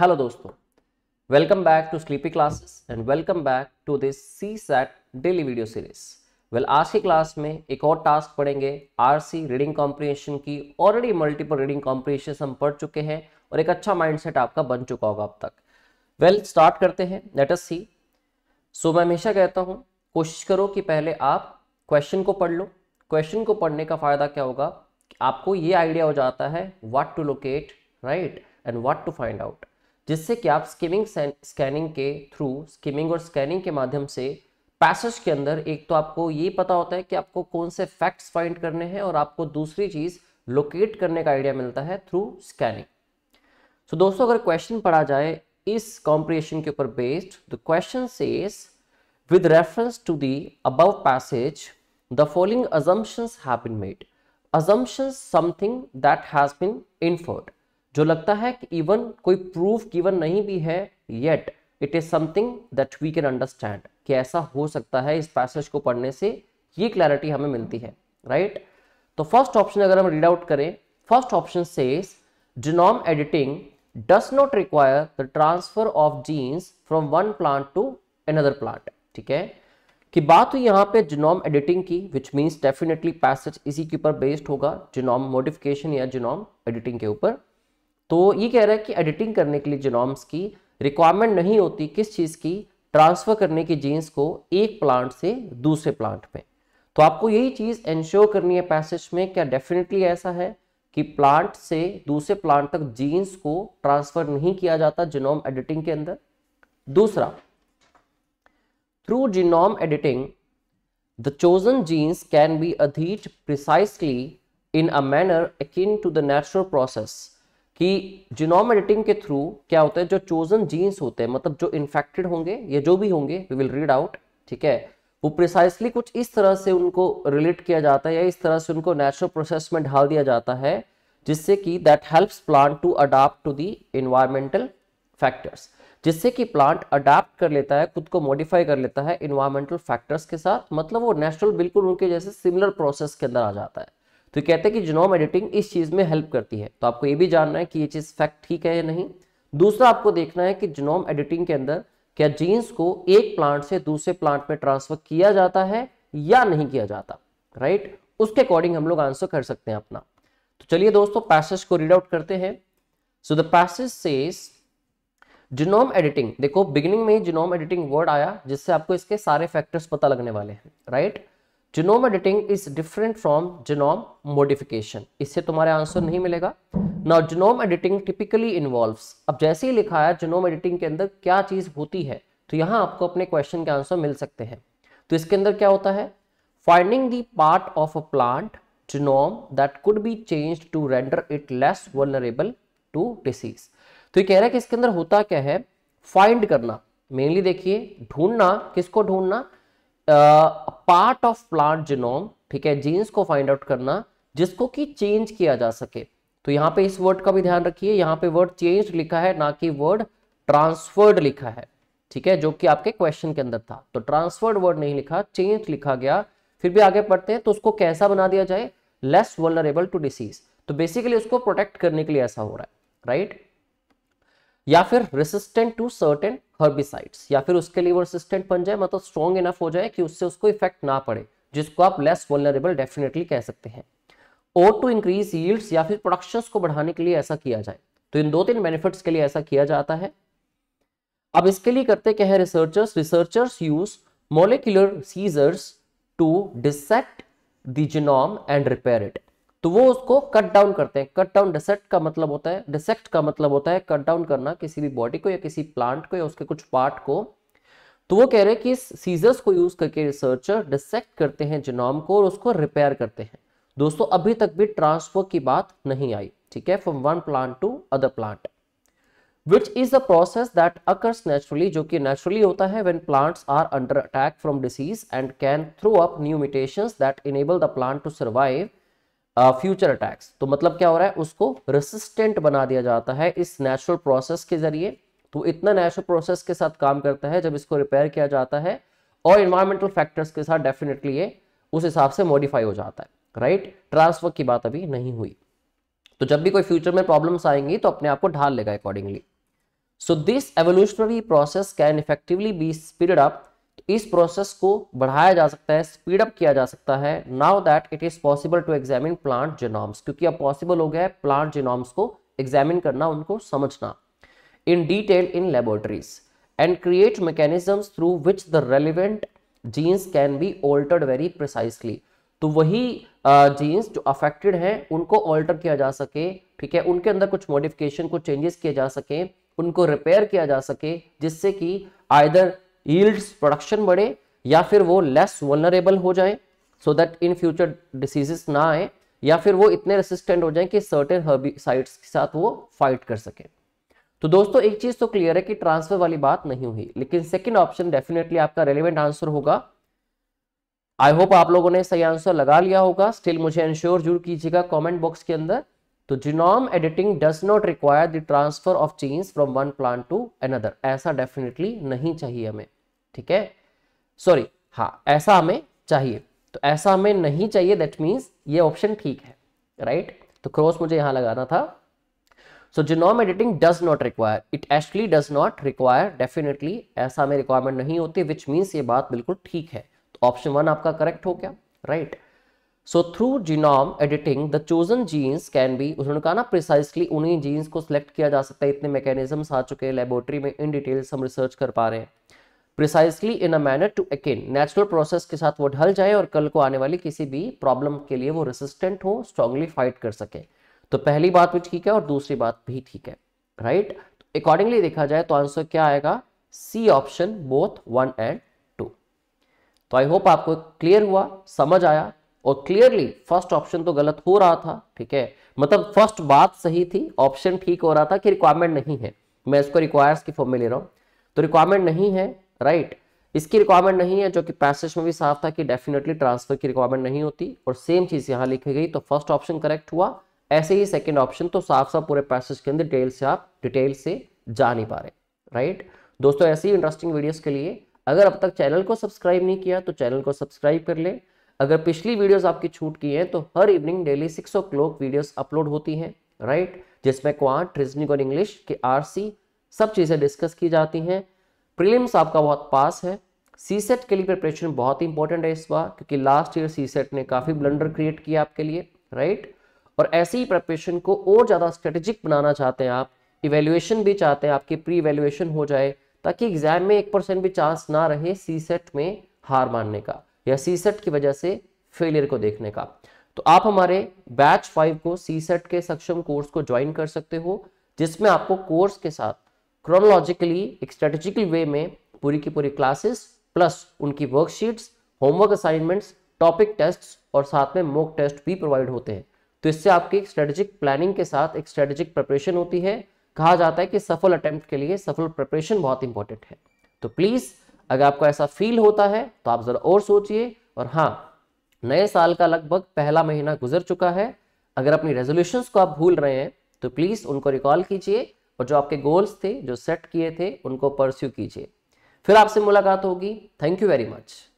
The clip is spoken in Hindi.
हेलो दोस्तों welcome back to sleepy classes and welcome back to this CSAT daily video series well आज की क्लास में एक और टास्क पढ़ेंगे आरसी रीडिंग कॉम्प्रिहेंशन की ऑलरेडी मल्टीपल रीडिंग कॉम्प्रिहेंशन हम पढ़ चुके हैं और एक अच्छा माइंडसेट आपका बन चुका होगा अब तक वेल well, स्टार्ट करते हैं लेट अस सी सो मैं हमेशा कहता हूँ कोशिश करो कि पहले आप क्वेश्चन को पढ़ लो क्वेश्चन को पढ़ने का फायदा क्या होगा आपको ये आइडिया हो जाता है what to locate right and what to find out जिससे कि आप स्किमिंग स्कैनिंग के थ्रू स्किमिंग और स्कैनिंग के माध्यम से पैसेज के अंदर एक तो आपको ये पता होता है कि आपको कौन से फैक्ट्स फाइंड करने हैं और आपको दूसरी चीज़ लोकेट करने का आइडिया मिलता है थ्रू स्कैनिंग सो दोस्तों अगर क्वेश्चन पढ़ा जाए इस कॉम्प्रिएशन के ऊपर based the question says with reference to the above passage the following assumptions have been made assumptions something that has been inferred जो लगता है कि इवन कोई प्रूफ गिवन नहीं भी है yet it is something that we can understand कि ऐसा हो सकता है इस पैसेज को पढ़ने से ये क्लैरिटी हमें मिलती है राइट right? तो फर्स्ट ऑप्शन अगर हम रीड आउट करें फर्स्ट ऑप्शन से genome editing does not require the transfer of genes from one plant to another plant ठीक है कि बात हुई यहाँ पे जिनोम एडिटिंग की विच मीन्स डेफिनेटली पैसेज इसी के ऊपर बेस्ड होगा जिनोम मोडिफिकेशन या जिनोम एडिटिंग के ऊपर तो ये कह रहा है कि एडिटिंग करने के लिए जिनोम्स की रिक्वायरमेंट नहीं होती किस चीज़ की ट्रांसफ़र करने की जीन्स को एक प्लांट से दूसरे प्लांट में तो आपको यही चीज़ एंश्योर करनी है पैसेज में क्या डेफिनेटली ऐसा है कि प्लांट से दूसरे प्लांट तक जीन्स को ट्रांसफ़र नहीं किया जाता जिनोम एडिटिंग के अंदर दूसरा through genome editing the chosen genes can be edited precisely in a manner akin to the natural process कि जिनोम एडिटिंग के थ्रू क्या होता है जो चोजन जीन्स होते हैं मतलब जो इन्फेक्टेड होंगे या जो भी होंगे वी विल रीड आउट ठीक है वो प्रिसाइसली कुछ इस तरह से उनको रिलेट किया जाता है या इस तरह से उनको नेचुरल प्रोसेस में ढाल दिया जाता है जिससे कि that helps plant to adapt to the environmental factors जिससे कि प्लांट अडाप्ट कर लेता है खुद को मॉडिफाई कर लेता है इन्वायरमेंटल फैक्टर्स के साथ मतलब वो नेचुरल बिल्कुल उनके जैसे सिमिलर प्रोसेस के अंदर आ जाता है तो कहते हैं कि जिनोम एडिटिंग इस चीज़ में हेल्प करती है तो आपको ये भी जानना है कि ये चीज़ फैक्ट ठीक है या नहीं दूसरा आपको देखना है कि जिनोम एडिटिंग के अंदर क्या जीन्स को एक प्लांट से दूसरे प्लांट में ट्रांसफर किया जाता है या नहीं किया जाता राइट उसके अकॉर्डिंग हम लोग आंसर कर सकते हैं अपना तो चलिए दोस्तों पैसेज को रीड आउट करते हैं so the passage says genome editing देखो बिगिनिंग में ही जिनोम एडिटिंग वर्ड आया जिससे आपको इसके सारे फैक्टर्स पता लगने वाले हैं right genome editing is different from genome modification इससे तुम्हारा आंसर नहीं मिलेगा now genome editing typically involves अब जैसे ही लिखा है जिनोम एडिटिंग के अंदर क्या चीज होती है तो यहां आपको अपने क्वेश्चन के आंसर मिल सकते हैं तो इसके अंदर क्या होता है finding the part of a plant genome that could be change to render it less vulnerable to disease तो ये कह रहा है कि इसके अंदर होता क्या है फाइंड करना मेनली देखिए ढूंढना किसको ढूंढना पार्ट ऑफ प्लांट जिनोम ठीक है जीन्स को फाइंड आउट करना जिसको कि चेंज किया जा सके तो यहाँ पे इस वर्ड का भी ध्यान रखिए यहाँ पे वर्ड चेंज लिखा है ना कि वर्ड ट्रांसफर्ड लिखा है ठीक है जो कि आपके क्वेश्चन के अंदर था तो ट्रांसफर्ड वर्ड नहीं लिखा चेंज लिखा गया फिर भी आगे पढ़ते हैं तो उसको कैसा बना दिया जाए लेस वर्नरेबल टू डिसीज तो बेसिकली उसको प्रोटेक्ट करने के लिए ऐसा हो रहा है राइट right? या फिर रेसिस्टेंट टू सर्टेन हर्बिसाइड्स या फिर उसके लिए वो रेसिस्टेंट बन जाए मतलब स्ट्रॉन्ग इनफ हो जाए कि उससे उसको इफेक्ट ना पड़े जिसको आप लेस वोलरेबल डेफिनेटली कह सकते हैं और टू इंक्रीज यील्ड्स या फिर प्रोडक्शंस को बढ़ाने के लिए ऐसा किया जाए तो इन दो तीन बेनिफिट्स के लिए ऐसा किया जाता है अब इसके लिए करते क्या है researchers researchers use molecular scissors to dissect genome and repair it तो वो उसको कट डाउन करते हैं कट डाउन डिसेक्ट का मतलब होता है डिसेक्ट का मतलब होता है कट डाउन करना किसी भी बॉडी को या किसी प्लांट को या उसके कुछ पार्ट को तो वो कह रहे हैं कि इस सीजर्स को यूज करके रिसर्चर डिसेक्ट करते हैं जिनोम को और उसको रिपेयर करते हैं दोस्तों अभी तक भी ट्रांसफर की बात नहीं आई ठीक है from one plant to other plant which is the process that occurs naturally जो कि नेचुरली होता है when plants are under attack from disease and can throw up new mutations that enable the plant to survive future attacks तो मतलब क्या हो रहा है उसको रेसिस्टेंट बना दिया जाता है इस नेचुरल प्रोसेस के जरिए तो इतना नेचुरल प्रोसेस के साथ काम करता है जब इसको रिपेयर किया जाता है और इन्वायरमेंटल फैक्टर्स के साथ डेफिनेटली ये उस हिसाब से मॉडिफाई हो जाता है राइट ट्रांसफर की बात अभी नहीं हुई तो जब भी कोई फ्यूचर में प्रॉब्लम्स आएंगी तो अपने आप को ढाल लेगा accordingly so this evolutionary process can effectively be speeded up तो इस प्रोसेस को बढ़ाया जा सकता है स्पीड अप किया जा सकता है now that it is possible to examine plant genomes क्योंकि अब पॉसिबल हो गया है प्लांट जेनॉम्स को एग्जामिन करना उनको समझना in detail in laboratories and create mechanism through which the relevant genes can be altered very precisely तो वही जीन्स uh, जो अफेक्टेड हैं उनको ऑल्टर किया जा सके ठीक है उनके अंदर कुछ मॉडिफिकेशन कुछ चेंजेस किए जा सके उनको रिपेयर किया जा सके जिससे कि आयदर yields production बढ़े या फिर वो लेस vulnerable हो जाए so that in future diseases ना आए या फिर वो इतने resistant हो जाए कि सर्टेन herbicides के साथ वो फाइट कर सके तो दोस्तों एक चीज तो क्लियर है कि ट्रांसफर वाली बात नहीं हुई लेकिन सेकेंड ऑप्शन डेफिनेटली आपका रेलिवेंट आंसर होगा आई होप आप लोगों ने सही आंसर लगा लिया होगा स्टिल मुझे इंश्योर जरूर कीजिएगा कमेंट बॉक्स के अंदर तो genome editing does not require the transfer of genes from one plant to another ऐसा डेफिनेटली नहीं चाहिए हमें ठीक है सॉरी हाँ ऐसा हमें चाहिए तो ऐसा हमें नहीं चाहिए दैट मीन्स ये ऑप्शन ठीक है राइट right? तो क्रॉस मुझे यहां लगाना था so genome editing does not require it actually does not require definitely ऐसा हमें रिक्वायरमेंट नहीं होती विच मीन्स ये बात बिल्कुल ठीक है तो ऑप्शन वन आपका करेक्ट हो गया right right? So through genome editing the chosen genes can be उन्होंने कहा ना प्रिसाइसली उन्हीं जीन्स को सिलेक्ट किया जा सकता है इतने मैकेनिज्म आ चुके हैं लेबोरेटरी में इन डिटेल्स हम रिसर्च कर पा रहे हैं precisely in a manner to akin natural process के साथ वो ढल जाए और कल को आने वाली किसी भी प्रॉब्लम के लिए वो रेसिस्टेंट हो स्ट्रांगली फाइट कर सके तो पहली बात भी ठीक है और दूसरी बात भी ठीक है राइट अकॉर्डिंगली तो देखा जाए तो आंसर क्या आएगा C option both one and two तो आई होप आपको क्लियर हुआ समझ आया और क्लियरली फर्स्ट ऑप्शन तो गलत हो रहा था ठीक है मतलब फर्स्ट बात सही थी ऑप्शन ठीक हो रहा था कि रिक्वायरमेंट नहीं है मैं इसको रिक्वायर्स की फॉर्म में ले रहा हूं तो रिक्वायरमेंट नहीं है राइट इसकी रिक्वायरमेंट नहीं है जो कि पैसेज में भी साफ था कि डेफिनेटली ट्रांसफर की रिक्वायरमेंट नहीं होती और सेम चीज यहां लिखी गई तो फर्स्ट ऑप्शन करेक्ट हुआ ऐसे ही सेकेंड ऑप्शन तो साफ साफ पूरे पैसेज के अंदर डिटेल से आप डिटेल से जा नहीं पा रहे राइट दोस्तों ऐसी इंटरेस्टिंग वीडियोस के लिए अगर अब तक चैनल को सब्सक्राइब नहीं किया तो चैनल को सब्सक्राइब कर लें अगर पिछली वीडियोस आपकी छूट की हैं तो हर evening daily six o'clock videos upload होती हैं राइट जिसमें क्वांट रीजनिंग और इंग्लिश के आरसी सब चीज़ें डिस्कस की जाती हैं प्रीलिम्स आपका बहुत पास है सी सेट के लिए प्रिपरेशन बहुत इंपॉर्टेंट है इस बार क्योंकि लास्ट ईयर सी सेट ने काफ़ी ब्लंडर क्रिएट किया आपके लिए राइट और ऐसे ही प्रिपरेशन को और ज़्यादा स्ट्रेटेजिक बनाना चाहते हैं आप इवेल्युएशन भी चाहते हैं आपकी प्री इवेल्युएशन हो जाए ताकि एग्जाम में एक परसेंट भी चांस ना रहे सी सेट में हार मानने का या सी की वजह से फेलियर को देखने का तो आप हमारे बैच फाइव को सी के सक्षम कोर्स को ज्वाइन कर सकते हो जिसमें आपको कोर्स के साथ क्रोनोलॉजिकली एक स्ट्रेटेजिकल वे में पूरी की पूरी क्लासेस प्लस उनकी worksheets homework assignments topic test और साथ में मॉक टेस्ट भी प्रोवाइड होते हैं तो इससे आपकी स्ट्रेटेजिक प्लानिंग के साथ एक स्ट्रेटेजिक प्रिपरेशन होती है कहा जाता है कि सफल अटेम्प्ट के लिए सफल प्रिपरेशन बहुत इंपॉर्टेंट है तो प्लीज़ अगर आपको ऐसा फील होता है तो आप ज़रा और सोचिए और हाँ नए साल का लगभग पहला महीना गुजर चुका है अगर अपनी रेजोल्यूशंस को आप भूल रहे हैं तो प्लीज़ उनको रिकॉल कीजिए और जो आपके गोल्स थे जो सेट किए थे उनको परस्यू कीजिए फिर आपसे मुलाकात होगी थैंक यू वेरी मच